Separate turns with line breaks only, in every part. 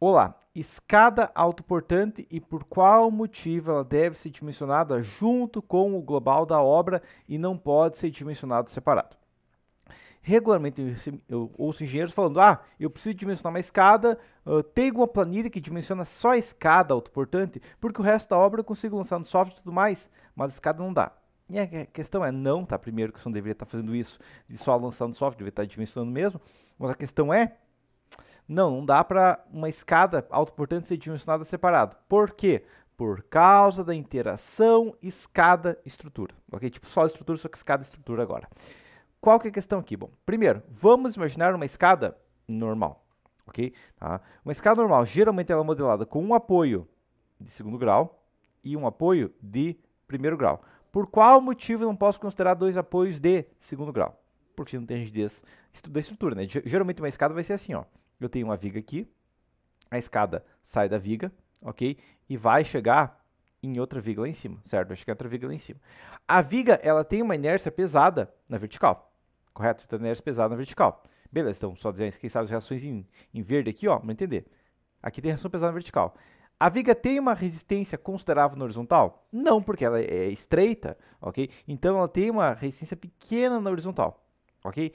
Olá, escada autoportante e por qual motivo ela deve ser dimensionada junto com o global da obra e não pode ser dimensionado separado. Regularmente eu ouço engenheiros falando: ah, eu preciso dimensionar uma escada, uh, tenho uma planilha que dimensiona só a escada autoportante, porque o resto da obra eu consigo lançar no software e tudo mais, mas a escada não dá. E a questão é não, tá? Primeiro que você não deveria estar tá fazendo isso de só lançar no software, deveria estar tá dimensionando mesmo, mas a questão é não, não dá para uma escada autoportante ser dimensionada separado. Por quê? Por causa da interação escada-estrutura. Ok? Tipo só estrutura, só que escada-estrutura agora. Qual que é a questão aqui? Bom, primeiro, vamos imaginar uma escada normal. Ok? Tá? Uma escada normal, geralmente ela é modelada com um apoio de segundo grau e um apoio de primeiro grau. Por qual motivo eu não posso considerar dois apoios de segundo grau? Porque não tem rigidez da estrutura, né? Geralmente uma escada vai ser assim, ó eu tenho uma viga aqui, a escada sai da viga, ok? E vai chegar em outra viga lá em cima, certo? Acho que é outra viga lá em cima. A viga, ela tem uma inércia pesada na vertical, correto? Tem então, inércia pesada na vertical. Beleza, então só dizendo, quem sabe as reações em, em verde aqui, ó, para entender. Aqui tem reação pesada na vertical. A viga tem uma resistência considerável na horizontal? Não, porque ela é estreita, ok? Então ela tem uma resistência pequena na horizontal, ok?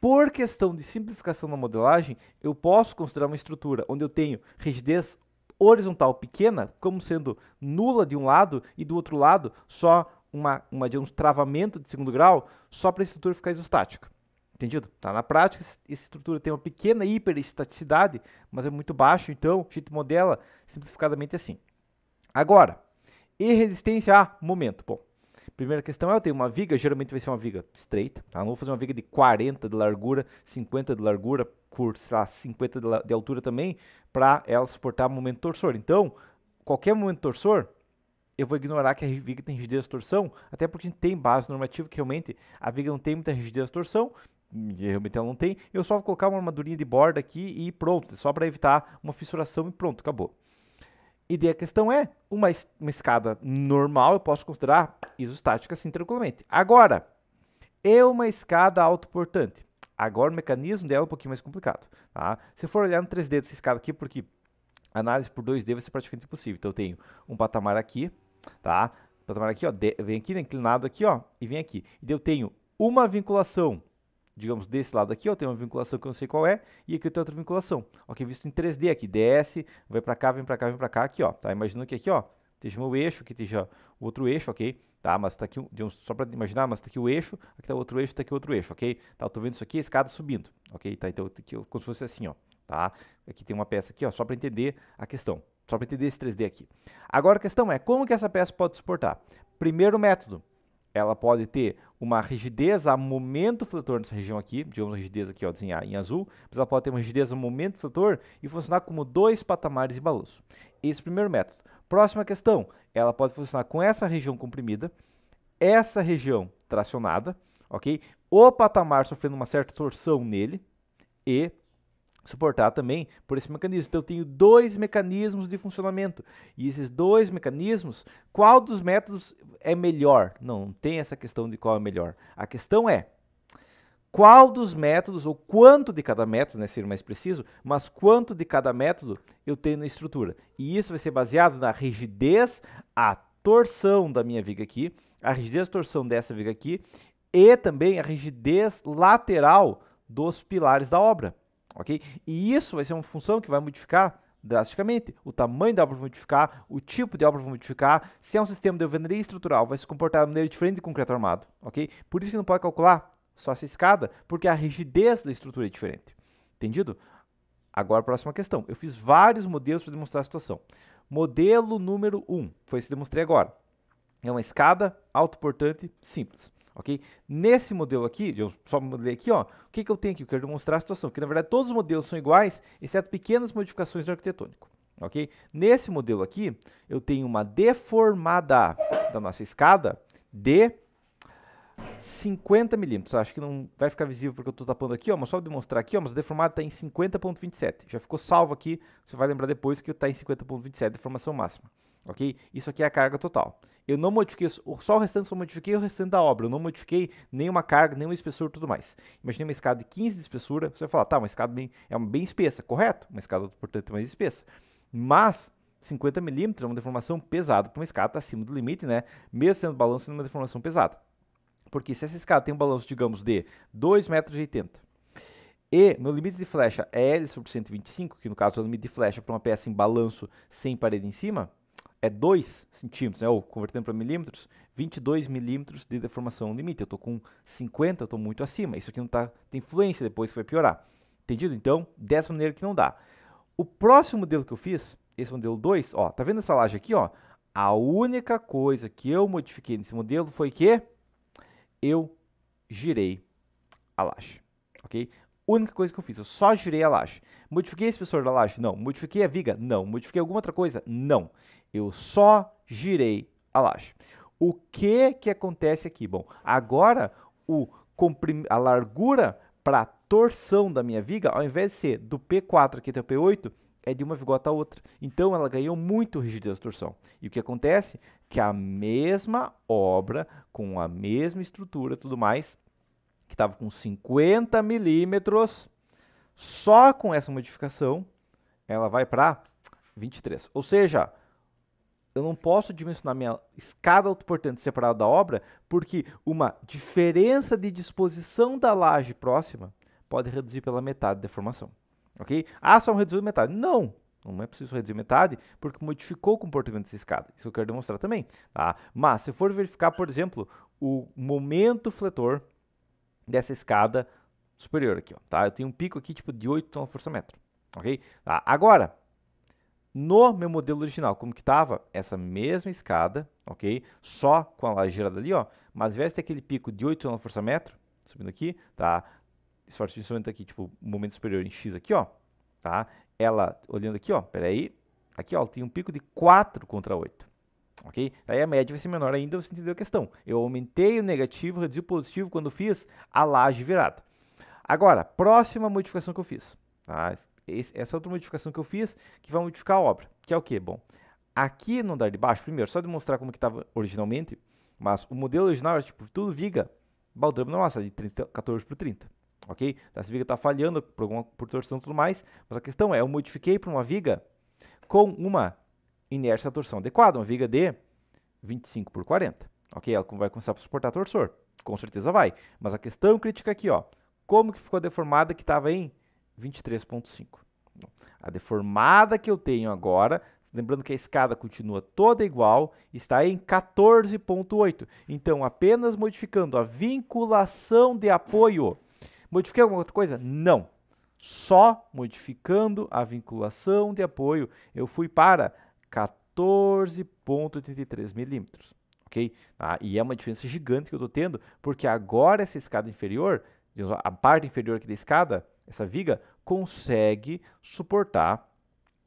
Por questão de simplificação na modelagem, eu posso considerar uma estrutura onde eu tenho rigidez horizontal pequena, como sendo nula de um lado, e do outro lado só uma, uma um travamento de segundo grau, só para a estrutura ficar isostática. Entendido? Tá? Na prática, essa estrutura tem uma pequena hiperestaticidade, mas é muito baixo, então a gente modela simplificadamente é assim. Agora, e resistência a momento? Bom, Primeira questão é, eu tenho uma viga, geralmente vai ser uma viga estreita, tá? Não vou fazer uma viga de 40 de largura, 50 de largura, por, sei lá, 50 de, de altura também, para ela suportar momento torsor. Então, qualquer momento torsor, eu vou ignorar que a viga tem rigidez de torção, até porque a gente tem base normativa que realmente a viga não tem muita rigidez de torção, e realmente ela não tem, eu só vou colocar uma armadurinha de borda aqui e pronto, só para evitar uma fissuração e pronto, acabou. E daí a questão é, uma, uma escada normal eu posso considerar isostática assim tranquilamente. Agora, é uma escada autoportante. Agora o mecanismo dela é um pouquinho mais complicado. Tá? Se for olhar no 3D dessa escada aqui, porque análise por 2D vai ser praticamente impossível. Então eu tenho um patamar aqui, tá? Patamar aqui, ó, vem aqui, né, inclinado aqui, ó, e vem aqui. E eu tenho uma vinculação digamos, desse lado aqui, eu tenho uma vinculação que eu não sei qual é, e aqui eu tenho outra vinculação. Ok, visto em 3D aqui, desce, vai para cá, vem para cá, vem para cá, aqui, ó, tá? Imaginando que aqui, ó, esteja meu eixo, aqui esteja o outro eixo, ok? Tá, mas tá aqui, digamos, só para imaginar, mas tá aqui o eixo, aqui tá outro eixo, tá aqui outro eixo, ok? Tá, eu tô vendo isso aqui, a escada subindo, ok? Tá, então aqui, como se fosse assim, ó, tá? Aqui tem uma peça aqui, ó, só para entender a questão, só para entender esse 3D aqui. Agora a questão é, como que essa peça pode suportar? Primeiro método, ela pode ter uma rigidez a momento fletor nessa região aqui, digamos uma rigidez aqui ó, desenhar assim, em azul, mas ela pode ter uma rigidez a momento fletor e funcionar como dois patamares de balanço. Esse primeiro método. Próxima questão, ela pode funcionar com essa região comprimida, essa região tracionada, ok? O patamar sofrendo uma certa torção nele e suportar também por esse mecanismo. Então eu tenho dois mecanismos de funcionamento. E esses dois mecanismos, qual dos métodos é melhor? Não, não tem essa questão de qual é melhor. A questão é qual dos métodos, ou quanto de cada método, né, ser mais preciso, mas quanto de cada método eu tenho na estrutura. E isso vai ser baseado na rigidez, a torção da minha viga aqui, a rigidez a torção dessa viga aqui, e também a rigidez lateral dos pilares da obra ok? E isso vai ser uma função que vai modificar drasticamente o tamanho da obra vai modificar, o tipo de obra vai modificar, se é um sistema de alvenaria estrutural, vai se comportar de maneira diferente de concreto armado, ok? Por isso que não pode calcular só essa escada, porque a rigidez da estrutura é diferente, entendido? Agora, próxima questão. Eu fiz vários modelos para demonstrar a situação. Modelo número 1, um, foi esse que demonstrei agora. É uma escada autoportante simples ok? Nesse modelo aqui, eu só modelei aqui, ó, o que, que eu tenho aqui? Eu quero demonstrar a situação, que na verdade todos os modelos são iguais, exceto pequenas modificações no arquitetônico, ok? Nesse modelo aqui, eu tenho uma deformada da nossa escada de 50 milímetros. Acho que não vai ficar visível porque eu estou tapando aqui, ó, mas só demonstrar aqui, ó, mas a deformada está em 50.27. Já ficou salvo aqui, você vai lembrar depois que está em 50.27, deformação máxima ok? Isso aqui é a carga total. Eu não modifiquei, só o restante, só modifiquei o restante da obra. Eu não modifiquei nenhuma carga, nenhuma espessura e tudo mais. Imaginei uma escada de 15 de espessura. Você vai falar, tá, uma escada bem, é uma bem espessa, correto? Uma escada, portanto, mais espessa. Mas 50 milímetros é uma deformação pesada para uma escada acima do limite, né? Mesmo sendo balanço, é uma deformação pesada. Porque se essa escada tem um balanço, digamos, de 2,80 metros, e meu limite de flecha é L sobre 125, que no caso é o limite de flecha para uma peça em balanço sem parede em cima, é 2 centímetros, né? ou convertendo para milímetros, 22 milímetros de deformação limite. Eu estou com 50, estou muito acima. Isso aqui não tá, tem influência, depois que vai piorar. Entendido? Então, dessa maneira que não dá. O próximo modelo que eu fiz, esse modelo 2, ó, tá vendo essa laje aqui, ó? A única coisa que eu modifiquei nesse modelo foi que eu girei a laje, ok? única coisa que eu fiz. Eu só girei a laje. Modifiquei a espessura da laje? Não. Modifiquei a viga? Não. Modifiquei alguma outra coisa? Não. Eu só girei a laje. O que que acontece aqui? Bom, agora o a largura para torção da minha viga, ao invés de ser do P4 aqui até o P8, é de uma vigota a outra. Então ela ganhou muito rigidez de torção. E o que acontece? Que a mesma obra, com a mesma estrutura e tudo mais, que estava com 50 milímetros, só com essa modificação ela vai para 23. Ou seja, eu não posso dimensionar minha escada autoportante separada da obra, porque uma diferença de disposição da laje próxima pode reduzir pela metade a deformação. Ok? Ah, só um metade. Não! Não é preciso reduzir metade, porque modificou o comportamento dessa escada. Isso eu quero demonstrar também. Tá? Mas, se for verificar, por exemplo, o momento fletor dessa escada superior aqui, ó, tá? Eu tenho um pico aqui tipo de 8 tons força metro, ok? Tá? Agora, no meu modelo original, como que estava? Essa mesma escada, ok? Só com a lajeira dali, ó, mas ao invés de ter aquele pico de 8 tons força metro, subindo aqui, tá? Esforço de instrumento aqui, tipo, momento superior em X aqui, ó, tá? Ela, olhando aqui, ó, peraí, aqui, ó, ela tem um pico de 4 contra 8, ok? Daí a média vai ser menor ainda, você entendeu a questão. Eu aumentei o negativo, reduzi o positivo quando fiz a laje virada. Agora, próxima modificação que eu fiz, tá? essa outra modificação que eu fiz, que vai modificar a obra, que é o quê? Bom, aqui no andar de baixo, primeiro, só demonstrar como que estava originalmente, mas o modelo original era tipo tudo viga, baldrama nossa, de 30, 14 por 30, ok? essa viga está falhando por, alguma, por torção e tudo mais, mas a questão é, eu modifiquei para uma viga com uma inércia torção adequada, uma viga de 25 por 40. Ok, ela vai começar a suportar torsor, com certeza vai. Mas a questão crítica aqui, ó, como que ficou deformada que estava em 23.5? A deformada que eu tenho agora, lembrando que a escada continua toda igual, está em 14.8. Então, apenas modificando a vinculação de apoio. Modifiquei alguma outra coisa? Não. Só modificando a vinculação de apoio, eu fui para 14,83 milímetros. ok? Ah, e é uma diferença gigante que eu estou tendo, porque agora essa escada inferior, a parte inferior aqui da escada, essa viga, consegue suportar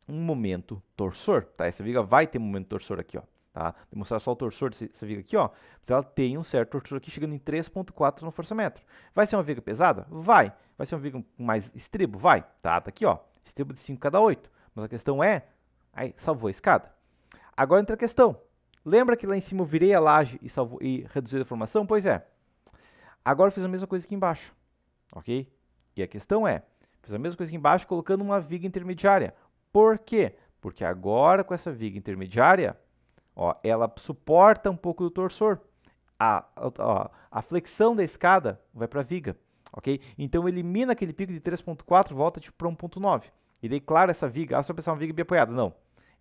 um momento torsor. Tá? Essa viga vai ter um momento torsor aqui. Ó, tá? Vou mostrar só o torsor dessa viga aqui. Ó, ela tem um certo torsor aqui, chegando em 3.4 no força-metro. Vai ser uma viga pesada? Vai. Vai ser uma viga mais estribo? Vai. Tá, tá aqui, ó, estribo de 5 cada 8. Mas a questão é, Aí salvou a escada. Agora entra a questão. Lembra que lá em cima eu virei a laje e, salvou, e reduzi a formação? Pois é. Agora eu fiz a mesma coisa aqui embaixo. Ok? E a questão é, fiz a mesma coisa aqui embaixo colocando uma viga intermediária. Por quê? Porque agora com essa viga intermediária, ó, ela suporta um pouco do torsor. A, a flexão da escada vai para a viga. Okay? Então elimina aquele pico de 3.4, volta para tipo, 1.9. E daí, claro, essa viga, ah, só pensar uma viga bem apoiada. Não,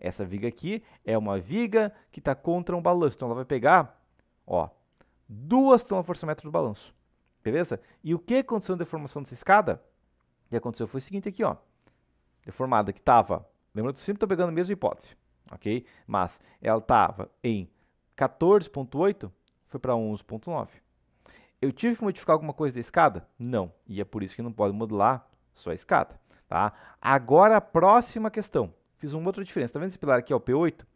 essa viga aqui é uma viga que está contra um balanço. Então ela vai pegar, ó, duas toneladas-força-metro do balanço. Beleza? E o que aconteceu na deformação dessa escada? O que aconteceu foi o seguinte aqui, ó. Deformada que estava, lembrando que sempre estou pegando a mesma hipótese, ok? Mas ela estava em 14.8, foi para 11.9. Eu tive que modificar alguma coisa da escada? Não. E é por isso que não pode modular só a escada, tá? Agora a próxima questão fiz uma outra diferença. Tá vendo esse pilar aqui, ó, P8?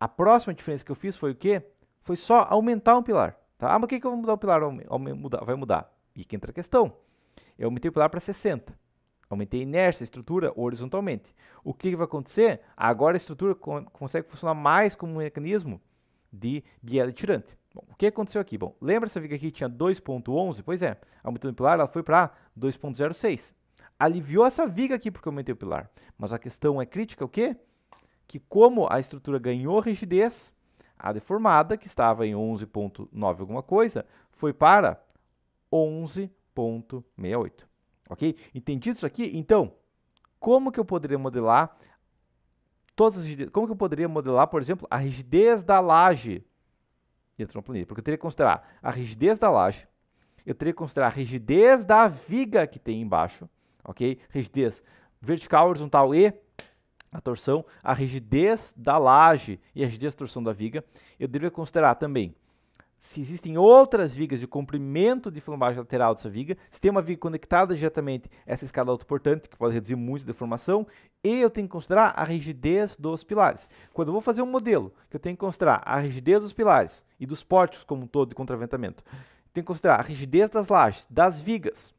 A próxima diferença que eu fiz foi o quê? Foi só aumentar um pilar. Tá? Ah, mas o que, que eu vou mudar o pilar? Vai mudar. E que entra a questão. Eu aumentei o pilar para 60. Aumentei a inércia, a estrutura, horizontalmente. O que, que vai acontecer? Agora a estrutura consegue funcionar mais como um mecanismo de biela tirante. Bom, o que aconteceu aqui? Bom, lembra essa viga aqui tinha 2.11? Pois é, aumentando o pilar, ela foi para 2.06 aliviou essa viga aqui porque eu aumentei o pilar. Mas a questão é crítica o quê? Que como a estrutura ganhou rigidez, a deformada, que estava em 11.9 alguma coisa, foi para 11.68. Ok? Entendido isso aqui? Então, como que eu poderia modelar todas as rigidez? Como que eu poderia modelar, por exemplo, a rigidez da laje dentro de uma planilha? Porque eu teria que considerar a rigidez da laje, eu teria que considerar a rigidez da viga que tem embaixo, ok? Rigidez vertical, horizontal e a torção, a rigidez da laje e a rigidez da torção da viga. Eu deveria considerar também se existem outras vigas de comprimento de flambagem lateral dessa viga, se tem uma viga conectada diretamente a essa escada autoportante, que pode reduzir muito a deformação, e eu tenho que considerar a rigidez dos pilares. Quando eu vou fazer um modelo, que eu tenho que considerar a rigidez dos pilares e dos pórticos como um todo de contraventamento, eu tenho que considerar a rigidez das lajes, das vigas,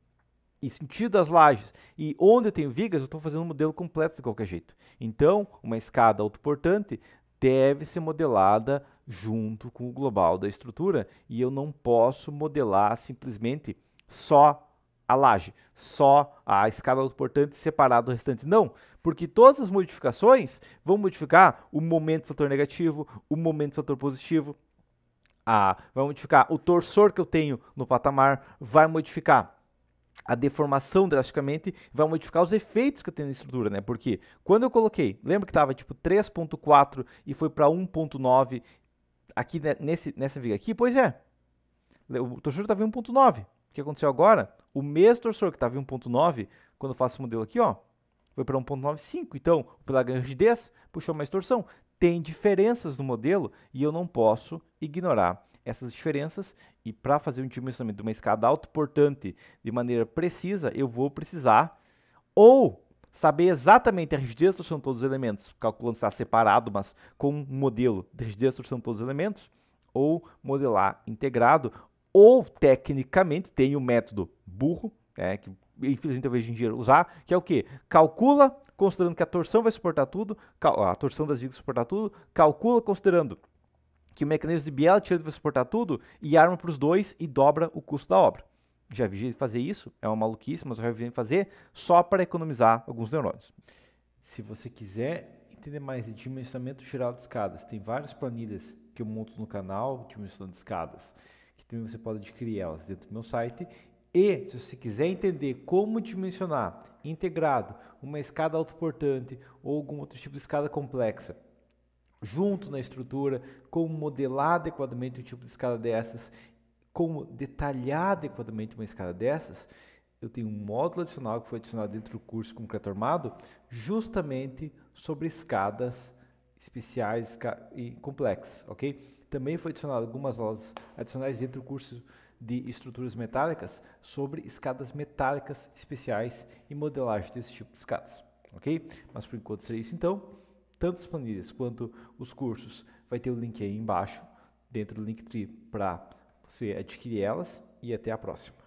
e sentido das lajes e onde eu tenho vigas, eu estou fazendo um modelo completo de qualquer jeito. Então, uma escada autoportante deve ser modelada junto com o global da estrutura e eu não posso modelar simplesmente só a laje, só a escada autoportante separada do restante. Não, porque todas as modificações vão modificar o momento fator negativo, o momento fator positivo, a, ah, vai modificar o torsor que eu tenho no patamar, vai modificar a deformação drasticamente, vai modificar os efeitos que eu tenho na estrutura, né? Porque quando eu coloquei, lembra que estava tipo 3.4 e foi para 1.9 aqui nesse, nessa viga aqui? Pois é, o torsor estava em 1.9. O que aconteceu agora? O mesmo torsor que estava em 1.9, quando eu faço o modelo aqui, ó, foi para 1.95. Então, pela grande rigidez, puxou mais torção. Tem diferenças no modelo e eu não posso ignorar essas diferenças e para fazer um dimensionamento de uma escada autoportante de maneira precisa, eu vou precisar ou saber exatamente a rigidez de torção de todos os elementos, calculando se está separado, mas com um modelo de rigidez de torção de todos os elementos, ou modelar integrado, ou tecnicamente tem o um método burro, né, que infelizmente eu vejo engenheiro usar, que é o que? Calcula considerando que a torção vai suportar tudo, a torção das vigas suportar tudo, calcula considerando que o mecanismo de biela tira de você suportar tudo e arma para os dois e dobra o custo da obra. Já vi gente fazer isso, é uma maluquice, mas eu já vi gente fazer só para economizar alguns neurônios. Se você quiser entender mais de dimensionamento geral de escadas, tem várias planilhas que eu monto no canal Dimensionando Escadas, que também você pode adquirir elas dentro do meu site. E se você quiser entender como dimensionar integrado uma escada autoportante ou algum outro tipo de escada complexa, junto na estrutura, como modelar adequadamente um tipo de escada dessas, como detalhar adequadamente uma escada dessas, eu tenho um módulo adicional que foi adicionado dentro do curso Concreto Armado, justamente sobre escadas especiais e complexas, ok? Também foi adicionado algumas aulas adicionais dentro do curso de estruturas metálicas sobre escadas metálicas especiais e modelagem desse tipo de escadas, ok? Mas por enquanto seria isso então tanto as planilhas quanto os cursos, vai ter o link aí embaixo, dentro do Linktree, para você adquirir elas e até a próxima.